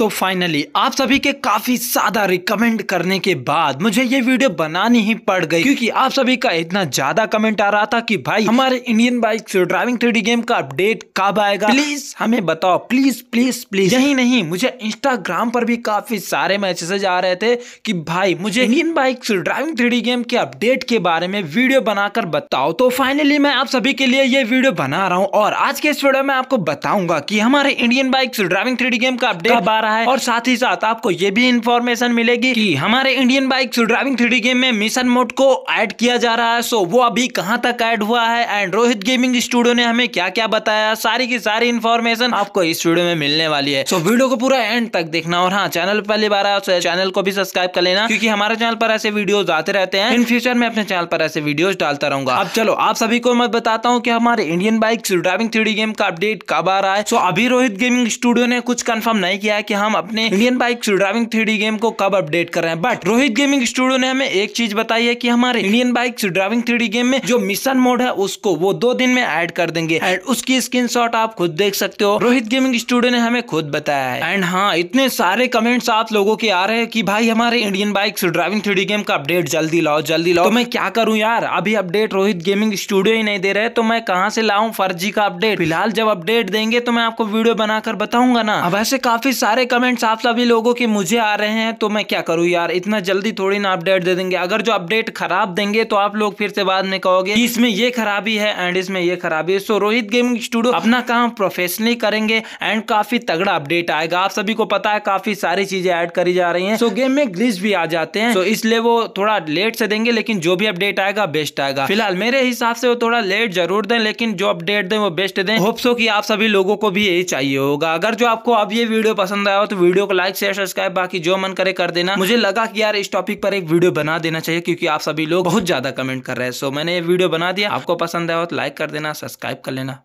तो फाइनली आप सभी के काफी ज्यादा रिकमेंड करने के बाद मुझे ये वीडियो बनानी ही पड़ गई क्योंकि आप सभी का इतना ज्यादा कमेंट आ रहा था कि भाई हमारे इंडियन बाइक से ड्राइविंग थ्री गेम का अपडेट कब आएगा प्लीज हमें बताओ प्लीज प्लीज प्लीज यही नहीं मुझे इंस्टाग्राम पर भी काफी सारे मैसेजेज आ रहे थे कि भाई मुझे इंडियन बाइक से ड्राइविंग थ्री गेम के अपडेट के बारे में वीडियो बनाकर बताओ तो फाइनली मैं आप सभी के लिए ये वीडियो बना रहा हूँ और आज के इस वीडियो में आपको बताऊंगा की हमारे इंडियन बाइक से ड्राइविंग थ्री गेम का अपडेट रहा है और साथ ही साथ आपको ये भी इन्फॉर्मेशन मिलेगी कि हमारे Indian bike driving three game में मिशन मोड को ऐड किया जा रहा है सो वो अभी कहाँ तक ऐड हुआ है एंड रोहित गेमिंग स्टूडियो ने हमें क्या क्या बताया सारी की सारी इन्फॉर्मेशन आपको इस वीडियो में मिलने वाली है सो वीडियो को पूरा एंड तक देखना और हाँ चैनल पहली बार आया चैनल तो को भी सब्सक्राइब कर लेना क्योंकि हमारे चैनल पर ऐसे वीडियोज आते रहते हैं इन फ्यूचर में अपने चैनल पर ऐसे वीडियोज डालता रहूंगा अब चलो आप सभी को मैं बताता हूँ कि हमारे Indian bike driving three game का अपडेट कब आ रहा है सो अभी रोहित गेमिंग स्टूडियो ने कुछ कंफर्म नहीं किया है कि हम अपने Indian bike driving three game को कब अपडेट कर रहे हैं बट रोहित गेमिंग स्टूडियो ने हमें एक चीज बताई है की हमारे Indian bike driving three game में जो मिशन मोड है उसको वो दो दिन में एड कर देंगे एंड उसकी स्क्रीन आप खुद देख सकते हो रोहित गेमिंग स्टूडियो ने हमें खुद बताया है एंड हाँ इतने सारे कमेंट्स आप लोगों के आ रहे हैं कि भाई हमारे Indian bike driving three game का अपडेट जल्दी लाओ जल्दी लाओ तो मैं क्या करूं यार अभी अपडेट रोहित गेमिंग स्टूडियो ही नहीं दे रहे तो मैं कहाँ से लाऊं फर्जी का अपडेट फिलहाल जब अपडेट देंगे तो मैं आपको वीडियो बनाकर बताऊंगा ना वैसे काफी सारे सारे कमेंट्स आप सभी लोगों के मुझे आ रहे हैं तो मैं क्या करूँ यार इतना जल्दी थोड़ी ना अपडेट दे देंगे अगर जो अपडेट खराब देंगे तो आप लोग फिर से बाद में कहोगे इसमें ये खराबी है एंड इसमें ये खराबी है सो रोहित गेमिंग स्टूडियो अपना काम प्रोफेशनली करेंगे एंड काफी तगड़ा अपडेट आएगा आप सभी को पता है काफी सारी चीजें ऐड करी जा रही है सो गेम में ग्लिच भी आ जाते हैं तो इसलिए वो थोड़ा लेट से देंगे लेकिन जो भी अपडेट आएगा बेस्ट आएगा फिलहाल मेरे हिसाब से वो थोड़ा लेट जरूर दें लेकिन जो अपडेट दें वो बेस्ट दें होप्सो की आप सभी लोगों को भी यही चाहिए होगा अगर जो आपको अब ये वीडियो पसंद आया हो तो वीडियो को लाइक शेयर सब्सक्राइब बाकी जो मन करे कर देना मुझे लगा कि यार इस टॉपिक पर एक वीडियो बना देना चाहिए क्योंकि आप सभी लोग बहुत ज्यादा कमेंट कर रहे हैं सो मैंने ये वीडियो बना दिया आपको पसंद आया हो तो लाइक कर देना सब्सक्राइब कर लेना